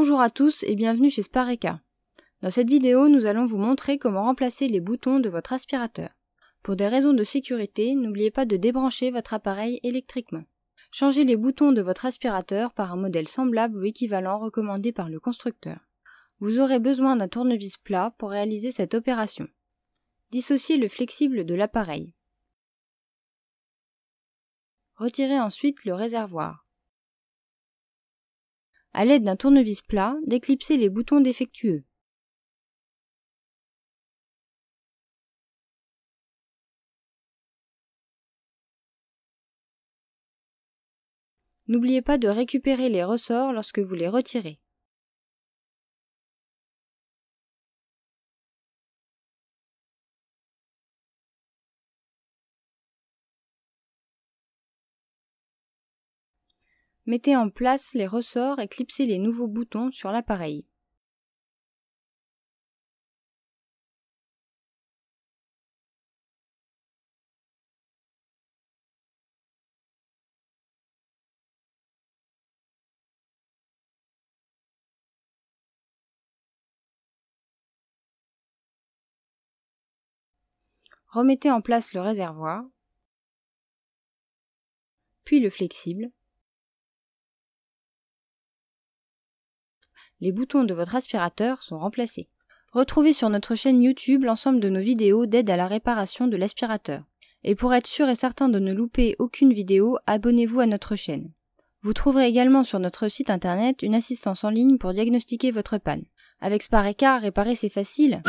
Bonjour à tous et bienvenue chez Spareka. Dans cette vidéo, nous allons vous montrer comment remplacer les boutons de votre aspirateur. Pour des raisons de sécurité, n'oubliez pas de débrancher votre appareil électriquement. Changez les boutons de votre aspirateur par un modèle semblable ou équivalent recommandé par le constructeur. Vous aurez besoin d'un tournevis plat pour réaliser cette opération. Dissociez le flexible de l'appareil. Retirez ensuite le réservoir à l'aide d'un tournevis plat, d'éclipser les boutons défectueux. N'oubliez pas de récupérer les ressorts lorsque vous les retirez. Mettez en place les ressorts et clipsez les nouveaux boutons sur l'appareil. remettez en place le réservoir, puis le flexible, les boutons de votre aspirateur sont remplacés. Retrouvez sur notre chaîne YouTube l'ensemble de nos vidéos d'aide à la réparation de l'aspirateur. Et pour être sûr et certain de ne louper aucune vidéo, abonnez-vous à notre chaîne. Vous trouverez également sur notre site internet une assistance en ligne pour diagnostiquer votre panne. Avec Spareca, réparer c'est facile.